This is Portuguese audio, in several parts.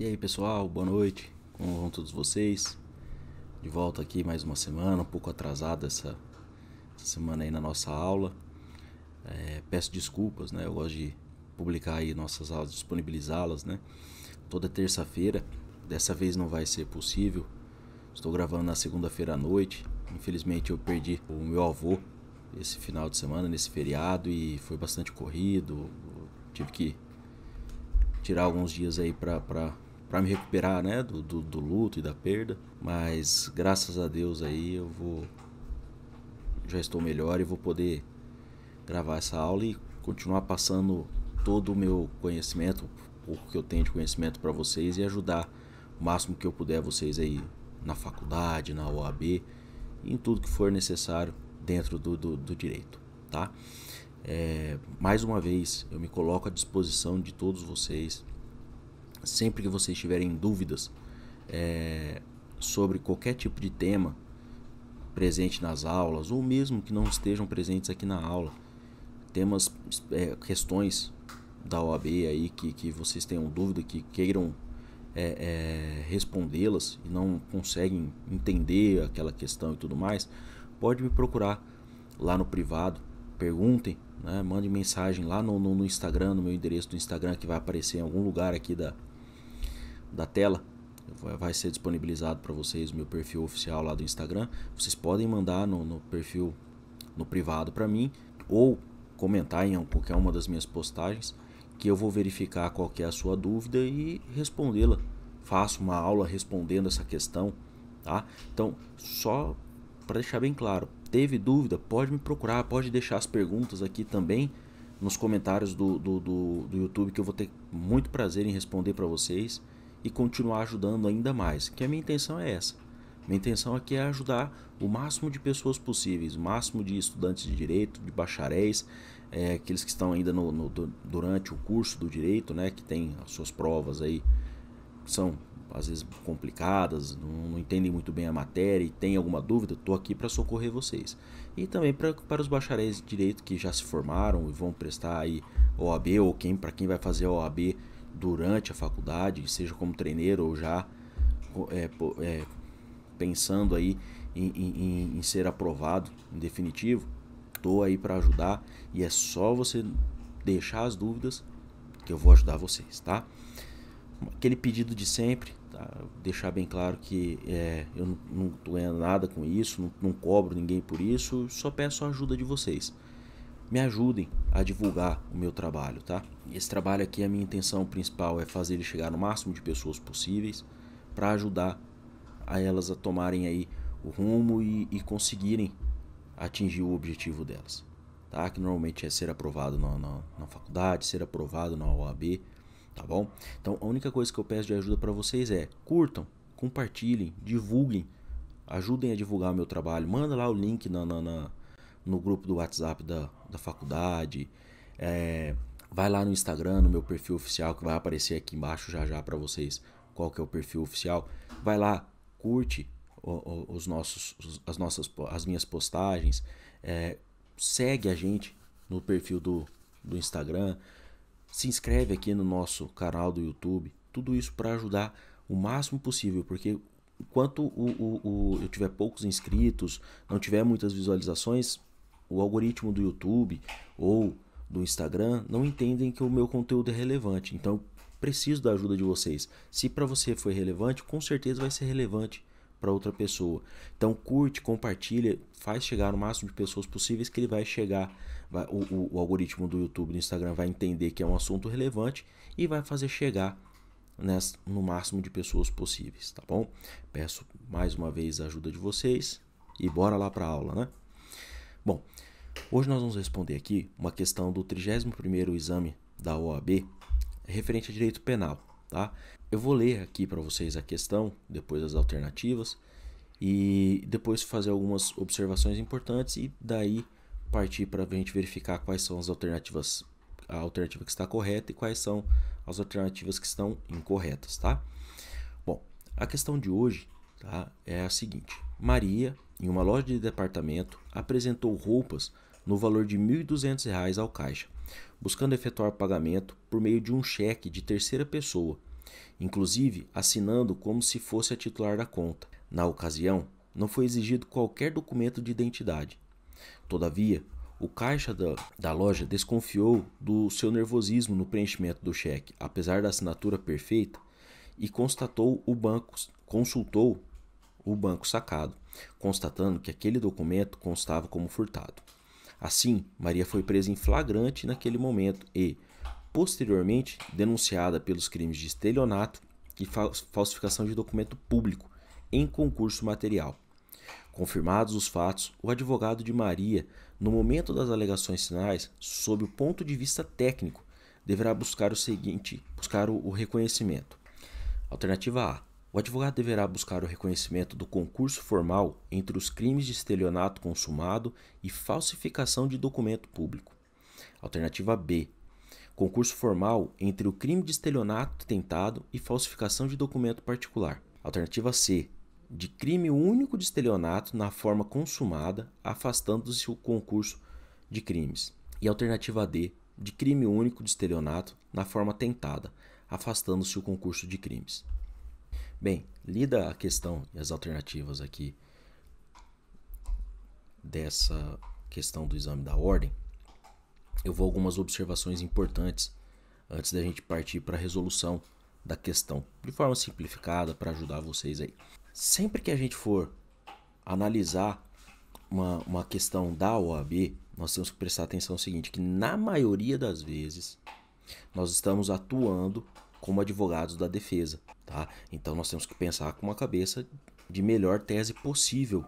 E aí pessoal, boa noite, como vão todos vocês? De volta aqui mais uma semana, um pouco atrasada essa, essa, semana aí na nossa aula. É, peço desculpas, né? Eu gosto de publicar aí nossas aulas, disponibilizá-las, né? Toda terça-feira. Dessa vez não vai ser possível. Estou gravando na segunda-feira à noite. Infelizmente eu perdi o meu avô esse final de semana, nesse feriado, e foi bastante corrido. tive que tirar alguns dias aí para para me recuperar, né, do, do, do, luto e da perda. Mas graças a Deus aí eu vou já estou melhor e vou poder gravar essa aula e continuar passando todo o meu conhecimento, o que eu tenho de conhecimento para vocês e ajudar o máximo que eu puder vocês aí na faculdade, na OAB, em tudo que for necessário dentro do, do, do direito, tá? É, mais uma vez, eu me coloco à disposição de todos vocês Sempre que vocês tiverem dúvidas é, sobre qualquer tipo de tema presente nas aulas, ou mesmo que não estejam presentes aqui na aula, temas, é, questões da OAB aí que, que vocês tenham dúvida, que queiram é, é, respondê-las e não conseguem entender aquela questão e tudo mais, pode me procurar lá no privado, perguntem, né? mande mensagem lá no, no, no Instagram, no meu endereço do Instagram que vai aparecer em algum lugar aqui da, da tela, vai ser disponibilizado para vocês o meu perfil oficial lá do Instagram. Vocês podem mandar no, no perfil no privado para mim ou comentar em qualquer uma das minhas postagens que eu vou verificar qual é a sua dúvida e respondê-la. Faço uma aula respondendo essa questão, tá? Então, só para deixar bem claro, teve dúvida, pode me procurar, pode deixar as perguntas aqui também nos comentários do, do, do, do YouTube que eu vou ter muito prazer em responder para vocês e continuar ajudando ainda mais, que a minha intenção é essa. Minha intenção aqui é ajudar o máximo de pessoas possíveis, o máximo de estudantes de direito, de bacharéis, é, aqueles que estão ainda no, no, durante o curso do direito, né, que tem as suas provas aí, são às vezes complicadas, não, não entendem muito bem a matéria e tem alguma dúvida, estou aqui para socorrer vocês. E também pra, para os bacharéis de direito que já se formaram e vão prestar aí OAB ou quem para quem vai fazer a OAB durante a faculdade, seja como treineiro ou já é, é, pensando aí em, em, em, ser aprovado em definitivo, tô aí para ajudar e é só você deixar as dúvidas que eu vou ajudar vocês, tá? Aquele pedido de sempre, tá? deixar bem claro que é, eu não, não tô ganhando nada com isso, não, não cobro ninguém por isso, só peço a ajuda de vocês me ajudem a divulgar o meu trabalho, tá? Esse trabalho aqui, a minha intenção principal é fazer ele chegar no máximo de pessoas possíveis para ajudar a elas a tomarem aí o rumo e, e conseguirem atingir o objetivo delas, tá? Que normalmente é ser aprovado na, na, na faculdade, ser aprovado na OAB, tá bom? Então, a única coisa que eu peço de ajuda para vocês é curtam, compartilhem, divulguem, ajudem a divulgar o meu trabalho, manda lá o link na, na, na no grupo do WhatsApp da, da faculdade. É, vai lá no Instagram, no meu perfil oficial, que vai aparecer aqui embaixo já já para vocês qual que é o perfil oficial. Vai lá, curte os nossos, as, nossas, as minhas postagens, é, segue a gente no perfil do, do Instagram, se inscreve aqui no nosso canal do YouTube. Tudo isso para ajudar o máximo possível, porque enquanto o, o, o, eu tiver poucos inscritos, não tiver muitas visualizações, o algoritmo do YouTube ou do Instagram não entendem que o meu conteúdo é relevante. Então, preciso da ajuda de vocês. Se para você foi relevante, com certeza vai ser relevante para outra pessoa. Então, curte, compartilha, faz chegar o máximo de pessoas possíveis que ele vai chegar. Vai, o, o, o, algoritmo do YouTube, do Instagram, vai entender que é um assunto relevante e vai fazer chegar nessa, no máximo de pessoas possíveis, tá bom? Peço mais uma vez a ajuda de vocês e bora lá para a aula, né? Bom, Hoje nós vamos responder aqui uma questão do 31º exame da OAB referente a direito penal, tá? Eu vou ler aqui para vocês a questão, depois as alternativas e depois fazer algumas observações importantes e daí partir para a gente verificar quais são as alternativas, a alternativa que está correta e quais são as alternativas que estão incorretas, tá? Bom, a questão de hoje tá, é a seguinte: Maria, em uma loja de departamento, apresentou roupas no valor de R$ 1.200 ao caixa, buscando efetuar pagamento por meio de um cheque de terceira pessoa, inclusive assinando como se fosse a titular da conta. Na ocasião, não foi exigido qualquer documento de identidade. Todavia, o caixa da, da, loja desconfiou do seu nervosismo no preenchimento do cheque, apesar da assinatura perfeita, e constatou o banco consultou o banco sacado, constatando que aquele documento constava como furtado. Assim, Maria foi presa em flagrante naquele momento e, posteriormente, denunciada pelos crimes de estelionato e falsificação de documento público em concurso material. Confirmados os fatos, o advogado de Maria, no momento das alegações finais, sob o ponto de vista técnico, deverá buscar o seguinte, buscar o reconhecimento. Alternativa A: o advogado deverá buscar o reconhecimento do concurso formal entre os crimes de estelionato consumado e falsificação de documento público. Alternativa B. Concurso formal entre o crime de estelionato tentado e falsificação de documento particular. Alternativa C. De crime único de estelionato na forma consumada, afastando-se o concurso de crimes. E alternativa D. De crime único de estelionato na forma tentada, afastando-se o concurso de crimes. Bem, lida a questão e as alternativas aqui dessa questão do exame da ordem, eu vou algumas observações importantes antes da gente partir para a resolução da questão, de forma simplificada para ajudar vocês aí. Sempre que a gente for analisar uma, uma questão da OAB, nós temos que prestar atenção no seguinte, que na maioria das vezes nós estamos atuando como advogados da defesa. Tá? Então nós temos que pensar com uma cabeça de melhor tese possível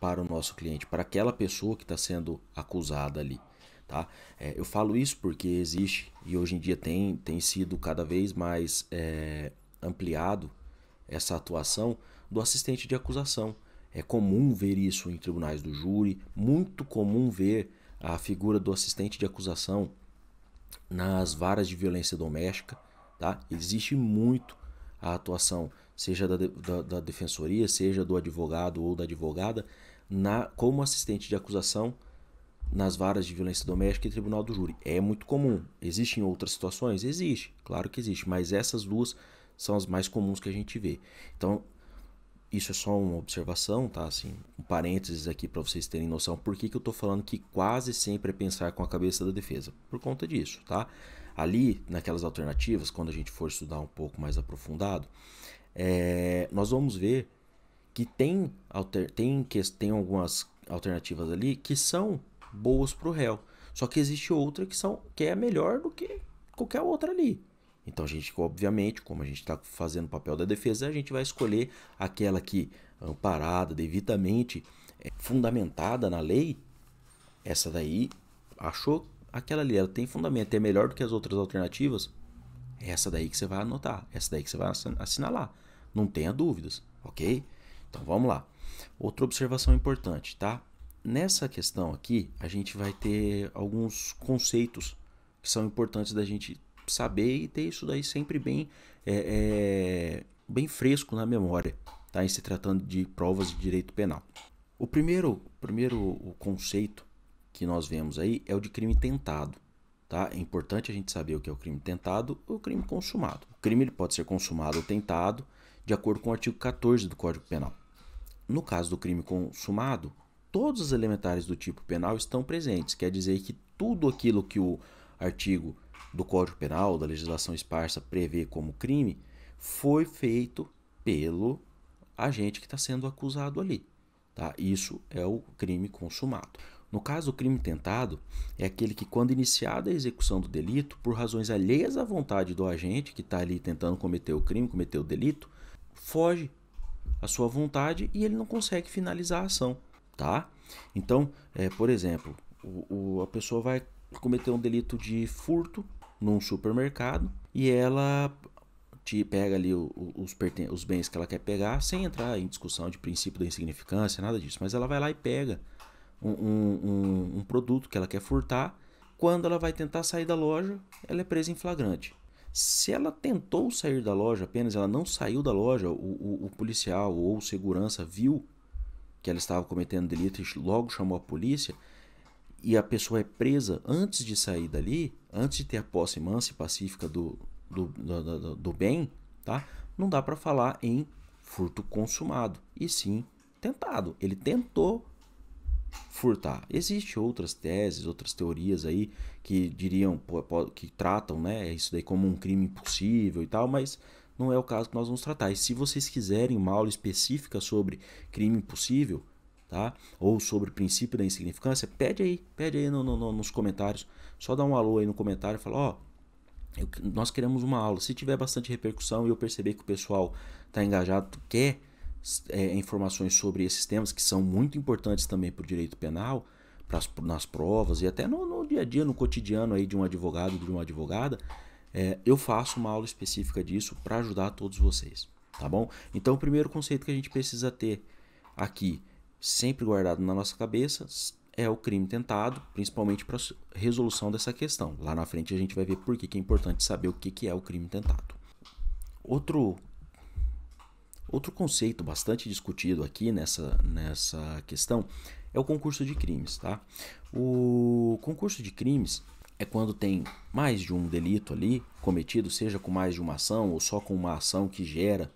para o nosso cliente, para aquela pessoa que está sendo acusada ali. Tá? É, eu falo isso porque existe e hoje em dia tem, tem sido cada vez mais é, ampliado essa atuação do assistente de acusação. É comum ver isso em tribunais do júri, muito comum ver a figura do assistente de acusação nas varas de violência doméstica. Tá? Existe muito a atuação, seja da, da, da defensoria, seja do advogado ou da advogada, na, como assistente de acusação nas varas de violência doméstica e tribunal do júri. É muito comum. Existem outras situações? Existe, claro que existe, mas essas duas são as mais comuns que a gente vê. Então, isso é só uma observação, tá? Assim, um parênteses aqui para vocês terem noção por que, que eu estou falando que quase sempre é pensar com a cabeça da defesa. Por conta disso, tá? Ali, naquelas alternativas, quando a gente for estudar um pouco mais aprofundado, é, nós vamos ver que tem, alter, tem, que, tem algumas alternativas ali que são boas para o réu. Só que existe outra que, são, que é melhor do que qualquer outra ali. Então a gente, obviamente, como a gente está fazendo o papel da defesa, a gente vai escolher aquela que amparada, ah, devidamente é, fundamentada na lei. Essa daí achou aquela ali ela tem fundamento é melhor do que as outras alternativas, é essa daí que você vai anotar, é essa daí que você vai assinalar. Não tenha dúvidas, ok? Então vamos lá. Outra observação importante, tá? Nessa questão aqui, a gente vai ter alguns conceitos que são importantes da gente saber e ter isso daí sempre bem, é, é, bem fresco na memória, tá? Em se tratando de provas de direito penal. O primeiro, primeiro o conceito que nós vemos aí é o de crime tentado. Tá? É importante a gente saber o que é o crime tentado e o crime consumado. O crime ele pode ser consumado ou tentado de acordo com o artigo 14 do Código Penal. No caso do crime consumado, todos os elementares do tipo penal estão presentes, quer dizer que tudo aquilo que o artigo do Código Penal, da legislação esparsa, prevê como crime, foi feito pelo agente que está sendo acusado ali. Tá? Isso é o crime consumado. No caso, o crime tentado é aquele que, quando iniciada a execução do delito, por razões alheias à vontade do agente que está ali tentando cometer o crime, cometer o delito, foge à sua vontade e ele não consegue finalizar a ação, tá? Então, é, por exemplo, o, o, a pessoa vai cometer um delito de furto num supermercado e ela te pega ali o, os, os bens que ela quer pegar sem entrar em discussão de princípio da insignificância, nada disso, mas ela vai lá e pega um, um, um produto que ela quer furtar. Quando ela vai tentar sair da loja, ela é presa em flagrante. Se ela tentou sair da loja apenas, ela não saiu da loja, o, o, o, policial ou o segurança viu que ela estava cometendo delito e logo chamou a polícia, e a pessoa é presa antes de sair dali, antes de ter a posse mansa e pacífica do, do, do, do, do bem, tá? não dá para falar em furto consumado, e sim tentado. Ele tentou furtar. Existem outras teses, outras teorias aí que diriam, que tratam né, isso daí como um crime impossível e tal, mas não é o caso que nós vamos tratar. E se vocês quiserem uma aula específica sobre crime impossível, tá? Ou sobre o princípio da insignificância, pede aí, pede aí no, no, nos comentários. Só dá um alô aí no comentário e fala, ó, oh, nós queremos uma aula. Se tiver bastante repercussão e eu perceber que o pessoal tá engajado, quer é, informações sobre esses temas que são muito importantes também para o direito penal, pras, nas provas e até no, no, dia a dia, no cotidiano aí de um advogado, de uma advogada, é, eu faço uma aula específica disso para ajudar todos vocês, tá bom? Então, o primeiro conceito que a gente precisa ter aqui, sempre guardado na nossa cabeça, é o crime tentado, principalmente para resolução dessa questão. Lá na frente a gente vai ver por que, que é importante saber o que, que é o crime tentado. Outro Outro conceito bastante discutido aqui nessa, nessa questão é o concurso de crimes, tá? O concurso de crimes é quando tem mais de um delito ali cometido, seja com mais de uma ação ou só com uma ação que gera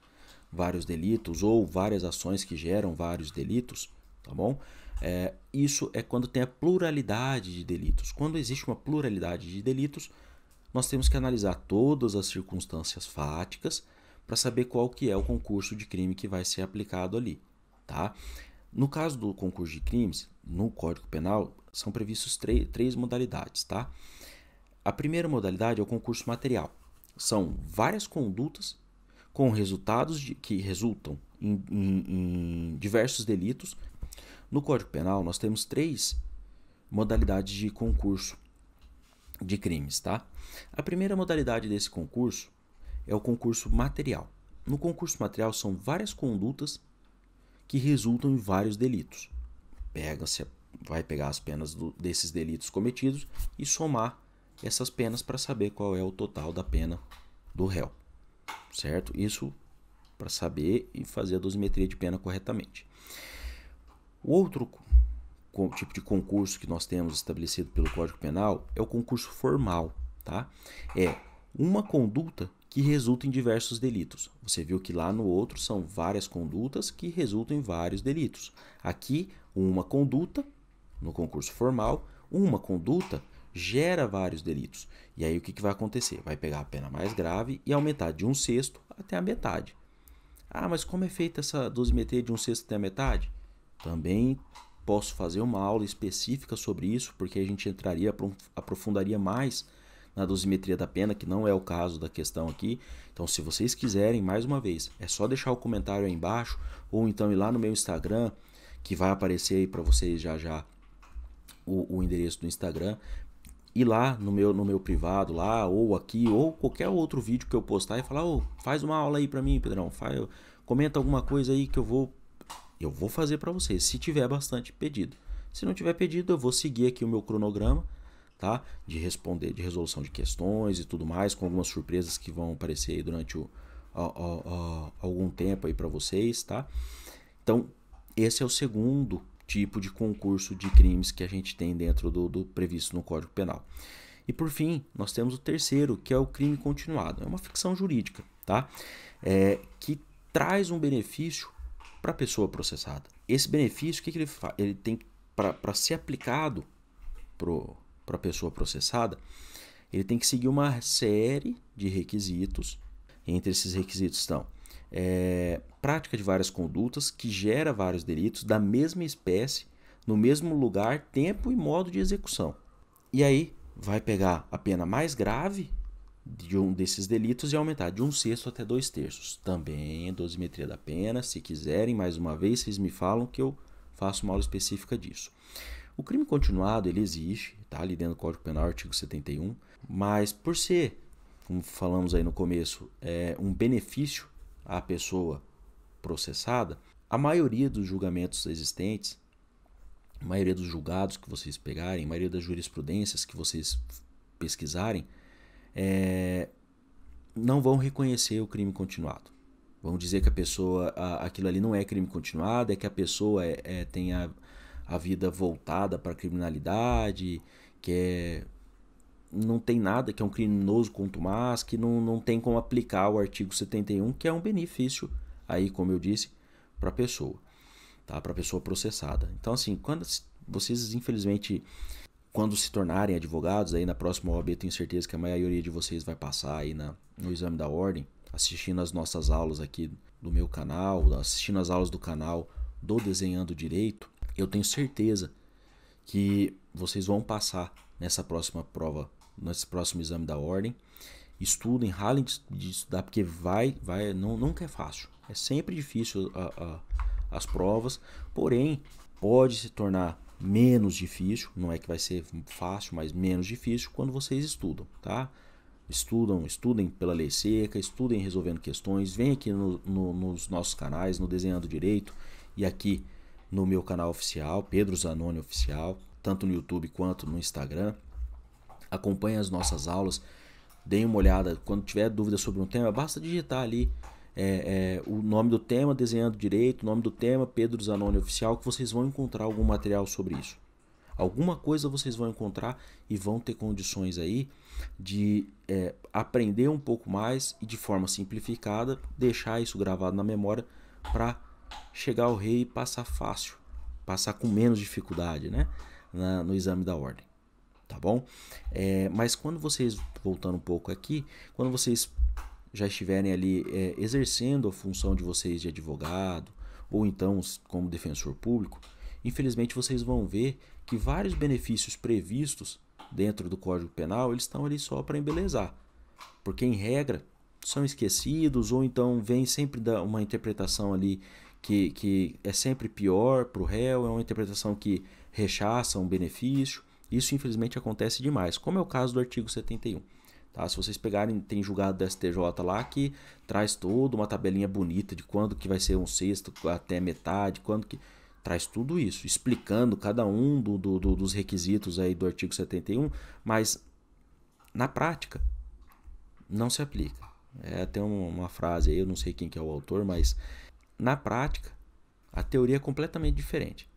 vários delitos ou várias ações que geram vários delitos, tá bom? É, isso é quando tem a pluralidade de delitos. Quando existe uma pluralidade de delitos, nós temos que analisar todas as circunstâncias fáticas para saber qual que é o concurso de crime que vai ser aplicado ali, tá? No caso do concurso de crimes, no Código Penal, são previstos três modalidades, tá? A primeira modalidade é o concurso material. São várias condutas com resultados de, que resultam em, em, em diversos delitos. No Código Penal, nós temos três modalidades de concurso de crimes, tá? A primeira modalidade desse concurso é o concurso material. No concurso material são várias condutas que resultam em vários delitos. Pega-se, vai pegar as penas do, desses delitos cometidos e somar essas penas para saber qual é o total da pena do réu. Certo? Isso para saber e fazer a dosimetria de pena corretamente. O outro tipo de concurso que nós temos estabelecido pelo Código Penal é o concurso formal, tá? É uma conduta que resulta em diversos delitos. Você viu que lá no outro são várias condutas que resultam em vários delitos. Aqui, uma conduta no concurso formal, uma conduta gera vários delitos. E aí o que, que vai acontecer? Vai pegar a pena mais grave e aumentar de um sexto até a metade. Ah, mas como é feita essa dosimetria de um sexto até a metade? Também posso fazer uma aula específica sobre isso, porque a gente entraria, aprofundaria mais na dosimetria da pena, que não é o caso da questão aqui. Então, se vocês quiserem, mais uma vez, é só deixar o comentário aí embaixo ou então ir lá no meu Instagram, que vai aparecer aí para vocês já já o, o endereço do Instagram, ir lá no meu, no meu privado lá, ou aqui, ou qualquer outro vídeo que eu postar e falar, oh, faz uma aula aí para mim, Pedrão, faz, comenta alguma coisa aí que eu vou eu vou fazer para vocês, se tiver bastante pedido. Se não tiver pedido, eu vou seguir aqui o meu cronograma tá? De responder, de resolução de questões e tudo mais, com algumas surpresas que vão aparecer aí durante o, algum tempo aí para vocês, tá? Então, esse é o segundo tipo de concurso de crimes que a gente tem dentro do, do previsto no Código Penal. E por fim, nós temos o terceiro, que é o crime continuado. É uma ficção jurídica, tá? É, que traz um benefício para a pessoa processada. Esse benefício, o que, que ele faz? Ele tem para ser aplicado pro para a pessoa processada, ele tem que seguir uma série de requisitos. Entre esses requisitos estão é, prática de várias condutas que gera vários delitos da mesma espécie, no mesmo lugar, tempo e modo de execução. E aí vai pegar a pena mais grave de um desses delitos e aumentar de um sexto até dois terços. Também é dosimetria da pena. Se quiserem, mais uma vez, vocês me falam que eu faço uma aula específica disso. O crime continuado ele existe, Tá ali dentro do Código Penal, artigo 71. Mas por ser, como falamos aí no começo, é um benefício à pessoa processada, a maioria dos julgamentos existentes, a maioria dos julgados que vocês pegarem, a maioria das jurisprudências que vocês pesquisarem, é, não vão reconhecer o crime continuado. Vão dizer que a pessoa, aquilo ali não é crime continuado, é que a pessoa é, é, tem a, a vida voltada para a criminalidade, que é não tem nada, que é um criminoso mais que não, não tem como aplicar o artigo 71, que é um benefício aí, como eu disse, para a pessoa, tá? Para a pessoa processada. Então assim, quando vocês infelizmente quando se tornarem advogados, aí na próxima OAB tenho certeza que a maioria de vocês vai passar aí na, no exame da ordem, assistindo as nossas aulas aqui do meu canal, assistindo as aulas do canal do Desenhando Direito, eu tenho certeza que vocês vão passar nessa próxima prova, nesse próximo exame da ordem. Estudem, ralem de estudar, porque vai, vai, não, nunca é fácil. É sempre difícil a, a, as provas, porém pode se tornar menos difícil, não é que vai ser fácil, mas menos difícil quando vocês estudam, tá? Estudam, estudem pela lei seca, estudem resolvendo questões, vem aqui no, no, nos nossos canais, no Desenhando Direito e aqui no meu canal oficial, Pedro Zanoni Oficial, tanto no YouTube quanto no Instagram. Acompanhe as nossas aulas, dêem uma olhada. Quando tiver dúvida sobre um tema, basta digitar ali é, é, o nome do tema, desenhando direito, o nome do tema, Pedro Zanoni Oficial, que vocês vão encontrar algum material sobre isso. Alguma coisa vocês vão encontrar e vão ter condições aí de é, aprender um pouco mais e de forma simplificada deixar isso gravado na memória para chegar ao rei e passar fácil, passar com menos dificuldade, né? Na, no exame da ordem, tá bom? É, mas quando vocês, voltando um pouco aqui, quando vocês já estiverem ali é, exercendo a função de vocês de advogado ou então como defensor público, infelizmente vocês vão ver que vários benefícios previstos dentro do Código Penal eles estão ali só para embelezar, porque em regra são esquecidos ou então vem sempre uma interpretação ali que, que é sempre pior para o réu, é uma interpretação que rechaça um benefício. Isso, infelizmente, acontece demais, como é o caso do artigo 71. Tá? Se vocês pegarem, tem julgado do STJ lá que traz toda uma tabelinha bonita de quando que vai ser um sexto até metade, quando que. Traz tudo isso, explicando cada um do, do, do, dos requisitos aí do artigo 71, mas na prática não se aplica. É até uma frase aí, eu não sei quem que é o autor, mas na prática, a teoria é completamente diferente.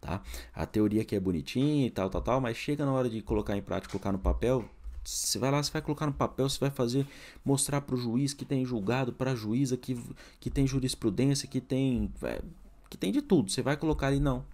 Tá? A teoria que é bonitinha e tal, tal, tal, mas chega na hora de colocar em prática, colocar no papel, você vai lá, você vai colocar no papel, você vai fazer, mostrar para o juiz que tem julgado, para a juíza que, que tem jurisprudência, que tem, é, que tem de tudo. Você vai colocar ali, não.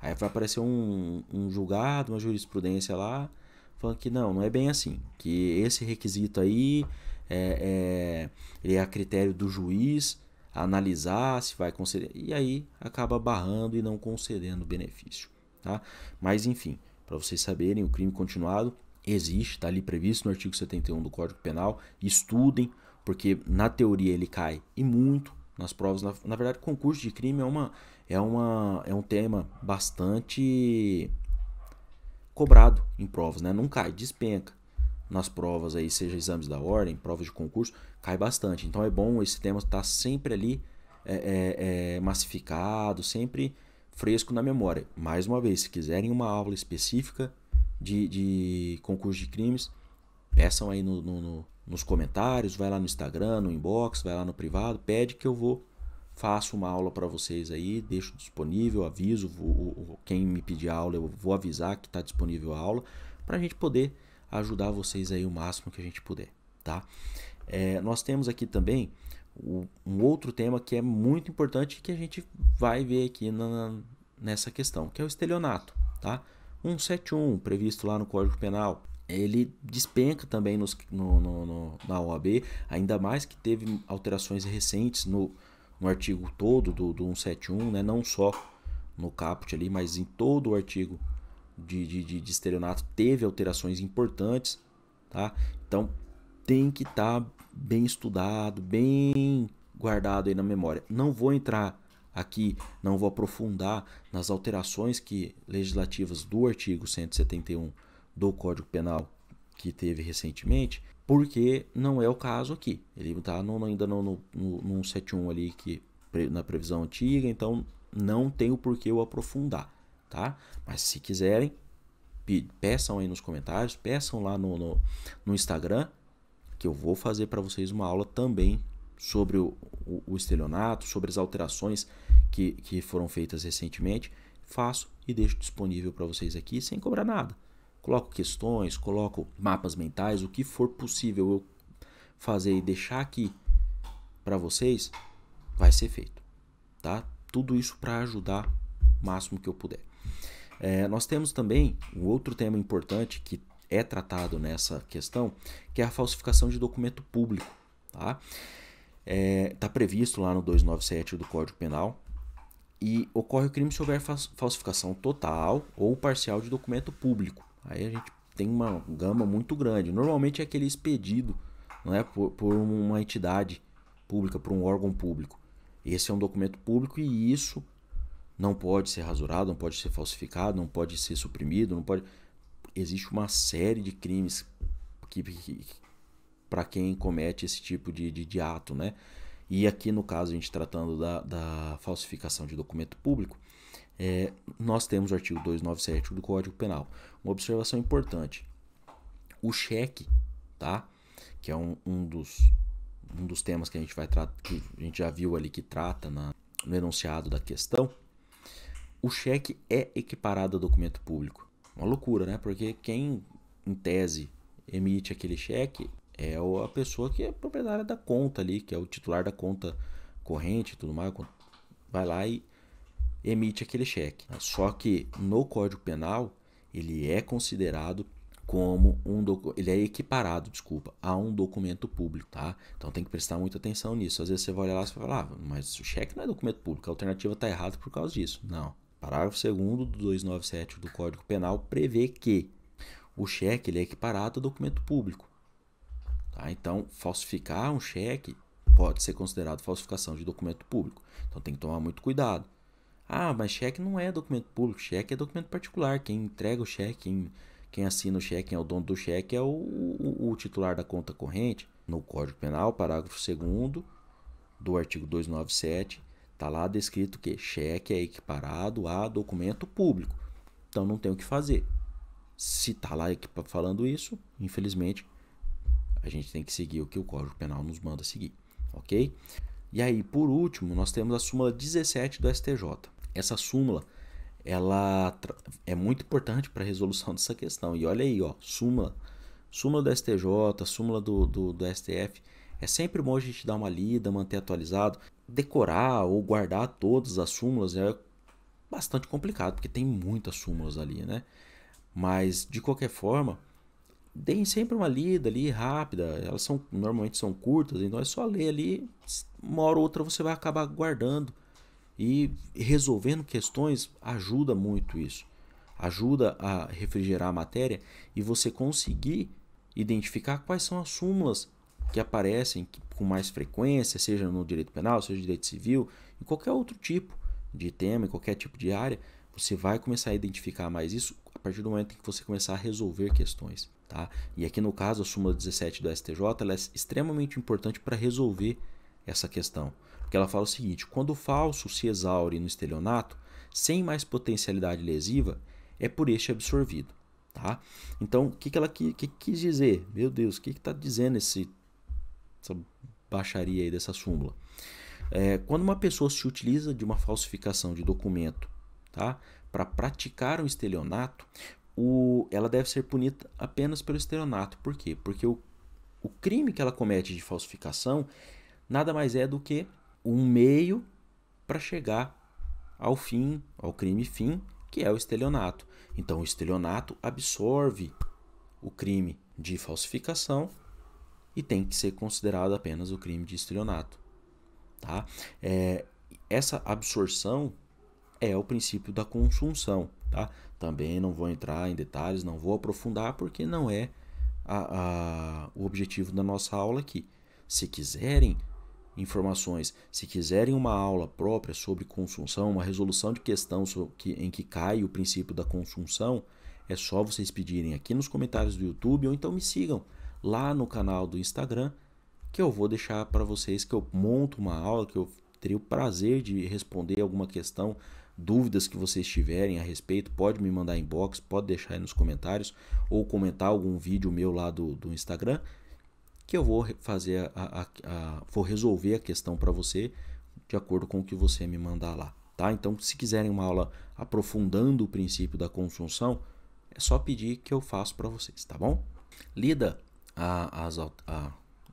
Aí vai aparecer um, um julgado, uma jurisprudência lá, falando que não, não é bem assim. Que esse requisito aí é, é, ele é a critério do juiz analisar se vai conceder. E aí acaba barrando e não concedendo o benefício. Tá? Mas enfim, para vocês saberem, o crime continuado existe, está ali previsto no artigo 71 do Código Penal. Estudem, porque na teoria ele cai e muito nas provas. Na, na verdade, concurso de crime é, uma, é, uma, é um tema bastante cobrado em provas, né? Não cai, despenca nas provas aí, seja exames da ordem, provas de concurso, cai bastante. Então é bom esse tema estar tá sempre ali é, é, é, massificado, sempre fresco na memória. Mais uma vez, se quiserem uma aula específica de, de concurso de crimes, peçam aí no, no, no, nos comentários, vai lá no Instagram, no inbox, vai lá no privado, pede que eu vou faço uma aula para vocês aí, deixo disponível, aviso, vou, quem me pedir aula eu vou avisar que está disponível a aula, para a gente poder ajudar vocês aí o máximo que a gente puder, tá? É, nós temos aqui também o, um outro tema que é muito importante que a gente vai ver aqui na, nessa questão, que é o estelionato, tá? 171, previsto lá no Código Penal, ele despenca também nos, no, no, no, na OAB, ainda mais que teve alterações recentes no, no artigo todo do, do 171, né? não só no caput ali, mas em todo o artigo de, de, de, de estelionato teve alterações importantes, tá? Então tem que estar tá bem estudado, bem guardado aí na memória. Não vou entrar aqui, não vou aprofundar nas alterações que legislativas do artigo 171 do Código Penal que teve recentemente, porque não é o caso aqui. Ele está ainda no, no, no, no ali que na previsão antiga, então não tem o porquê eu aprofundar tá? Mas se quiserem, peçam aí nos comentários, peçam lá no, no, no Instagram, que eu vou fazer para vocês uma aula também sobre o, o, o, estelionato, sobre as alterações que, que foram feitas recentemente. Faço e deixo disponível para vocês aqui sem cobrar nada. Coloco questões, coloco mapas mentais, o que for possível eu fazer e deixar aqui para vocês, vai ser feito, tá? Tudo isso para ajudar o máximo que eu puder. É, nós temos também um outro tema importante que é tratado nessa questão, que é a falsificação de documento público. Está é, tá previsto lá no 297 do Código Penal e ocorre o crime se houver falsificação total ou parcial de documento público. Aí a gente tem uma gama muito grande. Normalmente é aquele expedido não é, por, por uma entidade pública, por um órgão público. Esse é um documento público e isso não pode ser rasurado, não pode ser falsificado, não pode ser suprimido, não pode. Existe uma série de crimes que, que para quem comete esse tipo de, de, de, ato, né? E aqui no caso a gente tratando da, da falsificação de documento público, é, nós temos o artigo 297 do Código Penal. Uma observação importante: o cheque, tá? Que é um, um, dos, um dos temas que a gente vai tratar, que a gente já viu ali que trata na, no enunciado da questão o cheque é equiparado a documento público. Uma loucura, né? Porque quem, em tese, emite aquele cheque é a pessoa que é proprietária da conta ali, que é o titular da conta corrente e tudo mais. Vai lá e emite aquele cheque. Só que no Código Penal ele é considerado como um ele é equiparado, desculpa, a um documento público, tá? Então tem que prestar muita atenção nisso. Às vezes você vai olhar lá e fala, ah, mas o cheque não é documento público, a alternativa está errada por causa disso. Não, Parágrafo 2 do 297 do Código Penal prevê que o cheque ele é equiparado a documento público. Tá? Então, falsificar um cheque pode ser considerado falsificação de documento público. Então, tem que tomar muito cuidado. Ah, mas cheque não é documento público, cheque é documento particular. Quem entrega o cheque, quem, assina o cheque, quem é o dono do cheque é o, o, o titular da conta corrente. No Código Penal, parágrafo 2 do artigo 297, Está lá descrito que cheque é equiparado a documento público. Então não tem o que fazer. Se está lá falando isso, infelizmente, a gente tem que seguir o que o Código Penal nos manda seguir. Ok? E aí, por último, nós temos a súmula 17 do STJ. Essa súmula ela é muito importante para a resolução dessa questão. E olha aí, ó, súmula, súmula do STJ, súmula do, do, do STF. É sempre bom a gente dar uma lida, manter atualizado decorar ou guardar todas as súmulas é bastante complicado, porque tem muitas súmulas ali, né? Mas de qualquer forma, deem sempre uma lida ali rápida. Elas são normalmente são curtas, então é só ler ali, uma hora ou outra você vai acabar guardando e resolvendo questões ajuda muito isso. Ajuda a refrigerar a matéria e você conseguir identificar quais são as súmulas que aparecem com mais frequência, seja no direito penal, seja no direito civil, em qualquer outro tipo de tema, em qualquer tipo de área, você vai começar a identificar mais isso a partir do momento em que você começar a resolver questões. Tá? E aqui no caso, a súmula 17 do STJ ela é extremamente importante para resolver essa questão. Porque ela fala o seguinte: quando o falso se exaure no estelionato, sem mais potencialidade lesiva, é por este absorvido. Tá? Então, o que, que ela que, que quis dizer? Meu Deus, o que está dizendo esse essa baixaria aí dessa súmula. É, quando uma pessoa se utiliza de uma falsificação de documento tá, para praticar um estelionato, o, ela deve ser punida apenas pelo estelionato. Por quê? Porque o, o crime que ela comete de falsificação nada mais é do que um meio para chegar ao fim, ao crime fim, que é o estelionato. Então, o estelionato absorve o crime de falsificação e tem que ser considerado apenas o crime de estelionato. Tá? É, essa absorção é o princípio da consunção. Tá? Também não vou entrar em detalhes, não vou aprofundar, porque não é a, a, o objetivo da nossa aula aqui. Se quiserem informações, se quiserem uma aula própria sobre consunção, uma resolução de questão em que cai o princípio da consunção, é só vocês pedirem aqui nos comentários do YouTube ou então me sigam lá no canal do Instagram, que eu vou deixar para vocês que eu monto uma aula que eu teria o prazer de responder alguma questão, dúvidas que vocês tiverem a respeito, pode me mandar inbox, pode deixar aí nos comentários ou comentar algum vídeo meu lá do, do Instagram que eu vou fazer a, a, a vou resolver a questão para você de acordo com o que você me mandar lá, tá? Então, se quiserem uma aula aprofundando o princípio da consunção, é só pedir que eu faço para vocês, tá bom? Lida, as, a,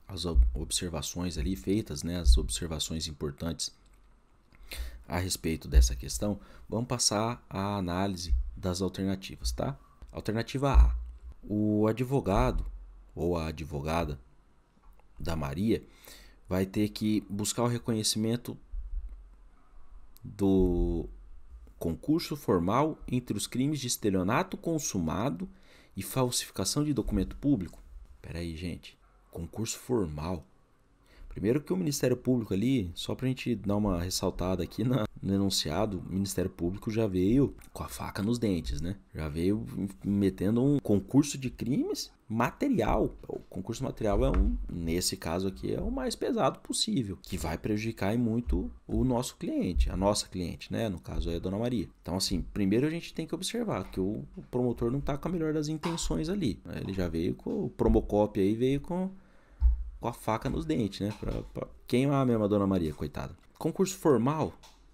as observações ali feitas, né, as observações importantes a respeito dessa questão, vamos passar à análise das alternativas, tá? Alternativa A. O advogado ou a advogada da Maria vai ter que buscar o reconhecimento do concurso formal entre os crimes de estelionato consumado e falsificação de documento público Peraí, gente. Concurso formal. Primeiro que o Ministério Público ali, só pra gente dar uma ressaltada aqui na, no enunciado, o Ministério Público já veio com a faca nos dentes, né? Já veio metendo um concurso de crimes material. O concurso material é um, nesse caso aqui, é o mais pesado possível, que vai prejudicar muito o nosso cliente, a nossa cliente, né? No caso é a Dona Maria. Então, assim, primeiro a gente tem que observar que o promotor não tá com a melhor das intenções ali. Ele já veio com o promocop aí, veio com, com a faca nos dentes, né? Pra, pra queimar mesmo a Dona Maria, coitada. Concurso formal,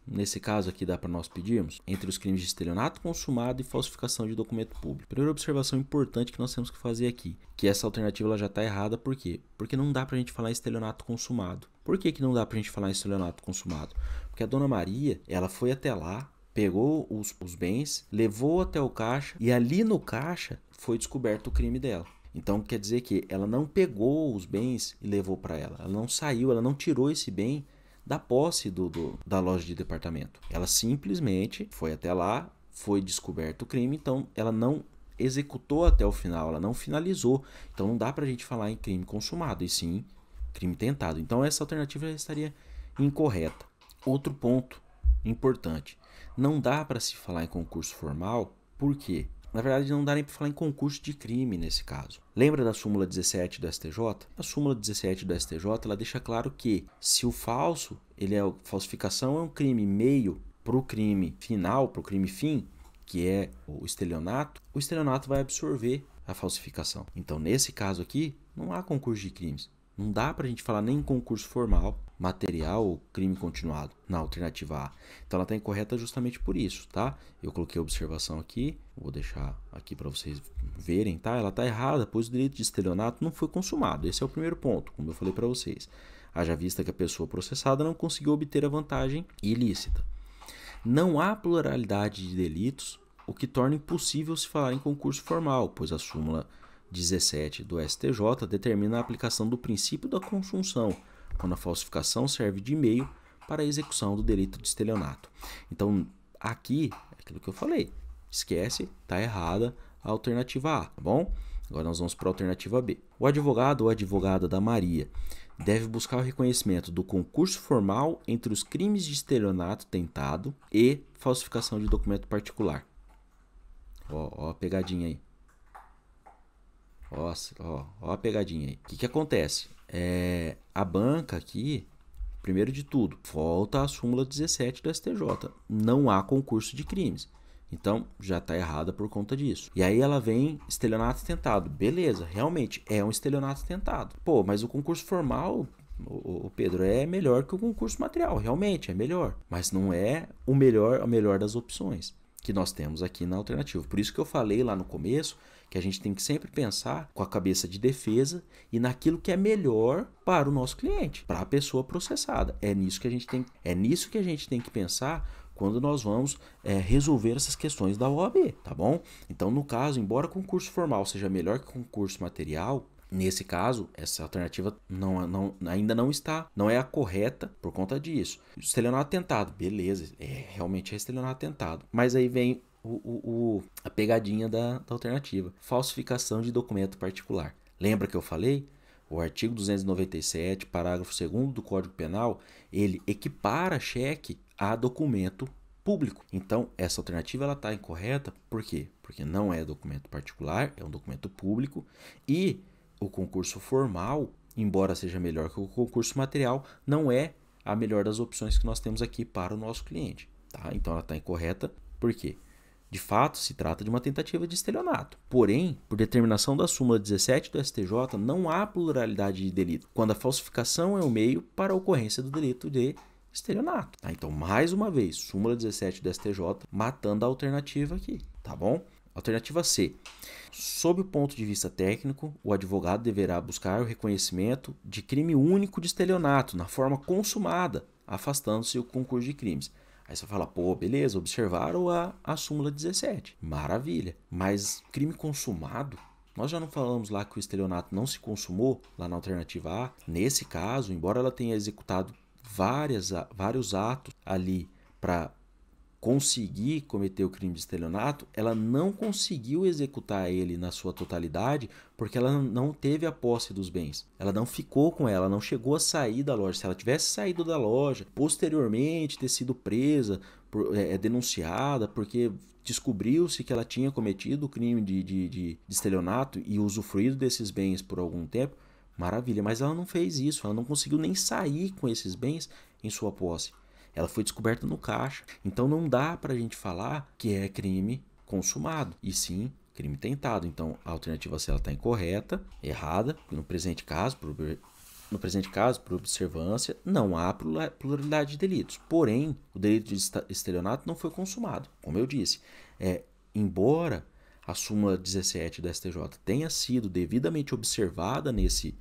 nesse caso aqui dá para nós pedirmos, entre os crimes de estelionato consumado e falsificação de documento público. Primeira observação importante que nós temos que fazer aqui, que essa alternativa já está errada, por quê? Porque não dá para a gente falar em estelionato consumado. Por que, que não dá para a gente falar em estelionato consumado? Porque a Dona Maria, ela foi até lá, pegou os, os bens, levou até o caixa e ali no caixa foi descoberto o crime dela. Então quer dizer que ela não pegou os bens e levou para ela. Ela não saiu, ela não tirou esse bem da posse do, do, da loja de departamento. Ela simplesmente foi até lá, foi descoberto o crime, então ela não executou até o final, ela não finalizou. Então não dá para a gente falar em crime consumado, e sim crime tentado. Então essa alternativa estaria incorreta. Outro ponto importante: não dá para se falar em concurso formal, por quê? Na verdade, não dá nem para falar em concurso de crime nesse caso. Lembra da súmula 17 do STJ? A súmula 17 do STJ ela deixa claro que se o falso, ele é falsificação é um crime meio para o crime final, para o crime fim, que é o estelionato, o estelionato vai absorver a falsificação. Então, nesse caso aqui, não há concurso de crimes. Não dá para a gente falar nem em concurso formal, material ou crime continuado na alternativa A. Então ela está incorreta justamente por isso, tá? Eu coloquei a observação aqui, vou deixar aqui para vocês verem, tá? Ela está errada, pois o direito de estelionato não foi consumado. Esse é o primeiro ponto, como eu falei para vocês. Haja vista que a pessoa processada não conseguiu obter a vantagem ilícita. Não há pluralidade de delitos, o que torna impossível se falar em concurso formal, pois a súmula 17 do STJ determina a aplicação do princípio da consunção, quando a falsificação serve de meio para a execução do delito de estelionato. Então, aqui, é aquilo que eu falei, esquece, tá errada a alternativa A, tá bom? Agora nós vamos para a alternativa B. O advogado ou advogada da Maria deve buscar o reconhecimento do concurso formal entre os crimes de estelionato tentado e falsificação de documento particular. Ó, ó a pegadinha aí. Ó, ó, ó a pegadinha aí. O que, que acontece? É, a banca aqui, primeiro de tudo, volta à súmula 17 do STJ. Não há concurso de crimes. Então, já está errada por conta disso. E aí ela vem estelionato tentado. Beleza, realmente é um estelionato tentado. Pô, mas o concurso formal, o, Pedro, é melhor que o concurso material. Realmente é melhor. Mas não é o melhor, a melhor das opções que nós temos aqui na alternativa. Por isso que eu falei lá no começo que a gente tem que sempre pensar com a cabeça de defesa e naquilo que é melhor para o nosso cliente, para a pessoa processada. É nisso que a gente tem, é nisso que a gente tem que pensar quando nós vamos é, resolver essas questões da OAB, tá bom? Então, no caso, embora concurso formal seja melhor que concurso material, Nesse caso, essa alternativa não, não, ainda não está, não é a correta por conta disso. Estelionato tentado, beleza, é realmente é estelionato tentado. Mas aí vem o, o, a pegadinha da, da alternativa. Falsificação de documento particular. Lembra que eu falei? O artigo 297, parágrafo 2 do Código Penal, ele equipara cheque a documento público. Então, essa alternativa ela está incorreta, por quê? Porque não é documento particular, é um documento público e o concurso formal, embora seja melhor que o concurso material, não é a melhor das opções que nós temos aqui para o nosso cliente, tá? Então ela está incorreta, por quê? De fato, se trata de uma tentativa de estelionato. Porém, por determinação da súmula 17 do STJ, não há pluralidade de delito, quando a falsificação é o meio para a ocorrência do delito de estelionato. Ah, então, mais uma vez, súmula 17 do STJ matando a alternativa aqui, tá bom? Alternativa C. Sob o ponto de vista técnico, o advogado deverá buscar o reconhecimento de crime único de estelionato na forma consumada, afastando-se o concurso de crimes. Aí você fala, pô, beleza, observaram a, a súmula 17. Maravilha. Mas crime consumado, nós já não falamos lá que o estelionato não se consumou lá na alternativa A. Nesse caso, embora ela tenha executado várias, vários atos ali para conseguir cometer o crime de estelionato, ela não conseguiu executar ele na sua totalidade porque ela não teve a posse dos bens. Ela não ficou com ela, não chegou a sair da loja. Se ela tivesse saído da loja, posteriormente ter sido presa, por, é, é, denunciada porque descobriu-se que ela tinha cometido o crime de, de, de, de estelionato e usufruído desses bens por algum tempo, maravilha, mas ela não fez isso, ela não conseguiu nem sair com esses bens em sua posse. Ela foi descoberta no caixa. Então não dá para a gente falar que é crime consumado, e sim crime tentado. Então a alternativa C está incorreta, errada, no presente caso, por, no presente caso, por observância, não há pluralidade de delitos. Porém, o delito de estelionato não foi consumado. Como eu disse, é, embora a súmula 17 da STJ tenha sido devidamente observada nesse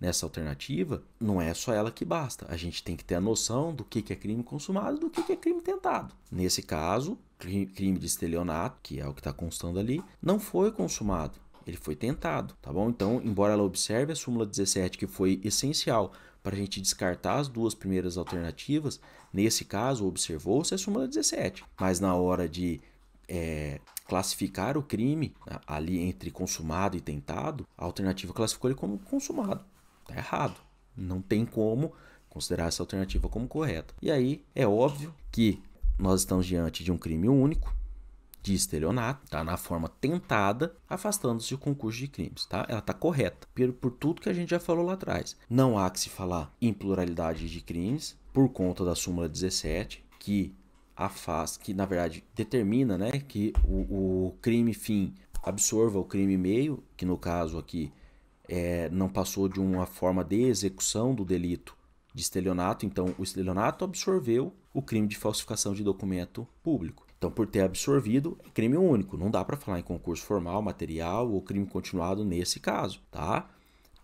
nessa alternativa, não é só ela que basta. A gente tem que ter a noção do que é crime consumado e do que é crime tentado. Nesse caso, crime de estelionato, que é o que está constando ali, não foi consumado. Ele foi tentado, tá bom? Então, embora ela observe a súmula 17, que foi essencial para a gente descartar as duas primeiras alternativas, nesse caso, observou-se a súmula 17. Mas na hora de é, classificar o crime né, ali entre consumado e tentado, a alternativa classificou ele como consumado. Tá errado. Não tem como considerar essa alternativa como correta. E aí é óbvio que nós estamos diante de um crime único de estelionato, tá? Na forma tentada, afastando-se do concurso de crimes, tá? Ela tá correta, por, por tudo que a gente já falou lá atrás. Não há que se falar em pluralidade de crimes por conta da súmula 17, que afasta, que na verdade determina, né, que o, o crime fim absorva o crime meio, que no caso aqui é, não passou de uma forma de execução do delito de estelionato, então o estelionato absorveu o crime de falsificação de documento público. Então, por ter absorvido, é crime único. Não dá para falar em concurso formal, material ou crime continuado nesse caso, tá?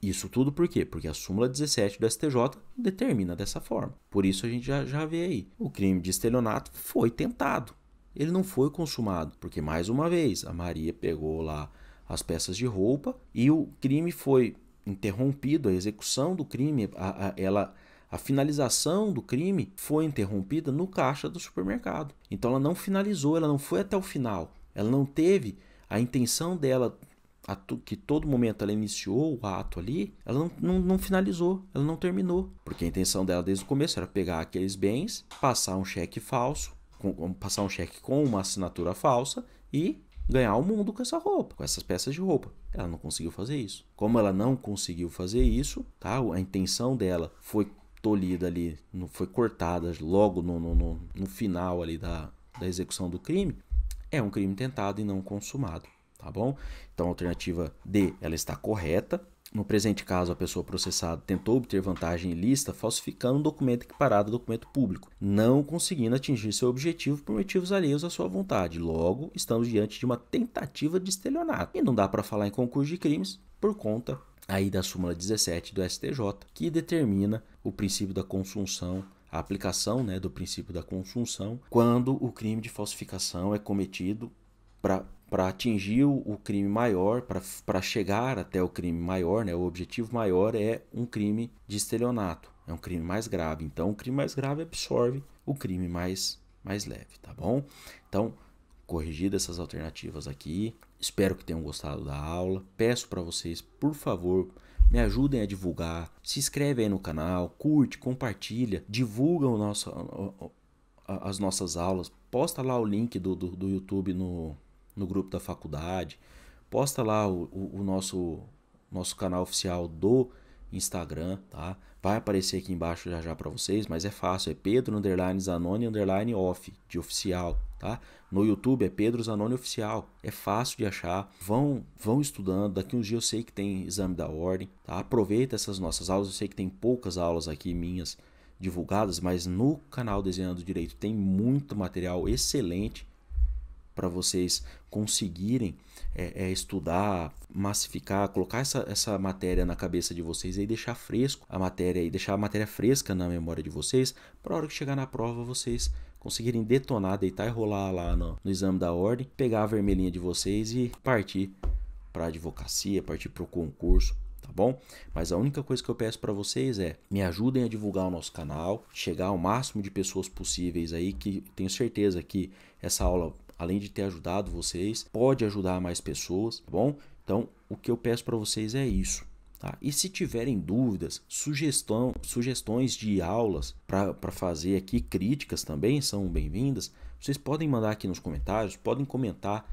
Isso tudo por quê? Porque a súmula 17 do STJ determina dessa forma. Por isso a gente já, já vê aí. O crime de estelionato foi tentado. Ele não foi consumado. Porque, mais uma vez, a Maria pegou lá as peças de roupa e o crime foi interrompido, a execução do crime, a, a, ela, a finalização do crime foi interrompida no caixa do supermercado. Então ela não finalizou, ela não foi até o final, ela não teve a intenção dela a que todo momento ela iniciou o ato ali, ela não, não, não, finalizou, ela não terminou. Porque a intenção dela desde o começo era pegar aqueles bens, passar um cheque falso, com, passar um cheque com uma assinatura falsa e ganhar o mundo com essa roupa, com essas peças de roupa. Ela não conseguiu fazer isso. Como ela não conseguiu fazer isso, tá? A intenção dela foi tolhida ali, foi cortada logo no, no, no, no final ali da, da execução do crime. É um crime tentado e não consumado, tá bom? Então, a alternativa D, ela está correta, no presente caso, a pessoa processada tentou obter vantagem ilícita falsificando um documento equiparado ao documento público, não conseguindo atingir seu objetivo por motivos alheios à sua vontade. Logo, estamos diante de uma tentativa de estelionato. E não dá para falar em concurso de crimes por conta aí da súmula 17 do STJ, que determina o princípio da consunção a aplicação né, do princípio da consunção quando o crime de falsificação é cometido para para atingir o crime maior, para chegar até o crime maior, né? o objetivo maior é um crime de estelionato, é um crime mais grave. Então, o crime mais grave absorve o crime mais, mais leve, tá bom? Então, corrigidas essas alternativas aqui. Espero que tenham gostado da aula. Peço para vocês, por favor, me ajudem a divulgar. Se inscreve aí no canal, curte, compartilha, divulga o nosso, as nossas aulas. Posta lá o link do, do, do YouTube no, no grupo da faculdade, posta lá o, o, o nosso, nosso canal oficial do Instagram, tá? Vai aparecer aqui embaixo já já para vocês, mas é fácil, é Pedro underline Zanoni underline off, de oficial, tá? No YouTube é Pedro Zanoni oficial, é fácil de achar. Vão, vão estudando, daqui uns dias eu sei que tem exame da ordem, tá? Aproveita essas nossas aulas, eu sei que tem poucas aulas aqui minhas divulgadas, mas no canal Desenhando Direito tem muito material excelente para vocês conseguirem é, é, estudar, massificar, colocar essa, essa matéria na cabeça de vocês e deixar fresco a matéria e deixar a matéria fresca na memória de vocês para a hora que chegar na prova vocês conseguirem detonar, deitar e rolar lá no, no exame da ordem, pegar a vermelhinha de vocês e partir para advocacia, partir para o concurso, tá bom? Mas a única coisa que eu peço para vocês é me ajudem a divulgar o nosso canal, chegar ao máximo de pessoas possíveis aí, que tenho certeza que essa aula além de ter ajudado vocês, pode ajudar mais pessoas, tá bom? Então, o que eu peço para vocês é isso. Tá? E se tiverem dúvidas, sugestão, sugestões de aulas para fazer aqui, críticas também são bem-vindas. Vocês podem mandar aqui nos comentários, podem comentar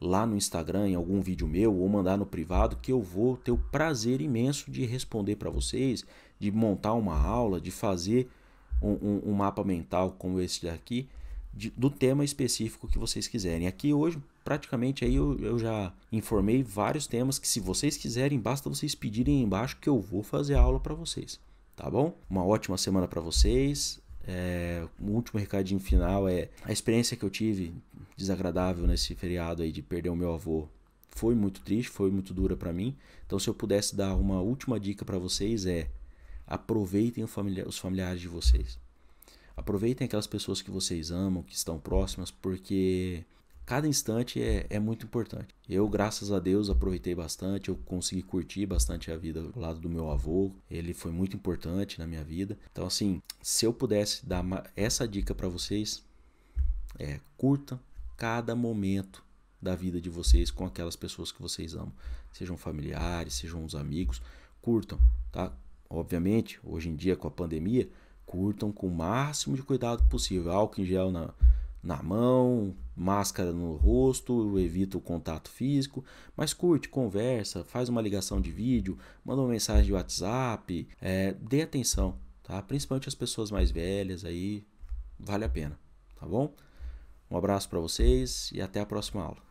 lá no Instagram em algum vídeo meu ou mandar no privado que eu vou ter o prazer imenso de responder para vocês, de montar uma aula, de fazer um, um, um mapa mental como esse daqui de, do tema específico que vocês quiserem. Aqui hoje, praticamente, aí eu, eu já informei vários temas que se vocês quiserem, basta vocês pedirem embaixo que eu vou fazer a aula para vocês, tá bom? Uma ótima semana para vocês. É, um último recadinho final é a experiência que eu tive desagradável nesse feriado aí de perder o meu avô foi muito triste, foi muito dura para mim. Então, se eu pudesse dar uma última dica para vocês é aproveitem os familiares de vocês. Aproveitem aquelas pessoas que vocês amam, que estão próximas, porque cada instante é, é muito importante. Eu, graças a Deus, aproveitei bastante, eu consegui curtir bastante a vida do lado do meu avô, ele foi muito importante na minha vida. Então, assim, se eu pudesse dar essa dica para vocês, é curta cada momento da vida de vocês com aquelas pessoas que vocês amam, sejam familiares, sejam os amigos, curtam, tá? Obviamente, hoje em dia com a pandemia, curtam com o máximo de cuidado possível. Álcool em gel na, na mão, máscara no rosto, evita o contato físico, mas curte, conversa, faz uma ligação de vídeo, manda uma mensagem de WhatsApp, é, dê atenção, tá? Principalmente as pessoas mais velhas aí, vale a pena, tá bom? Um abraço para vocês e até a próxima aula.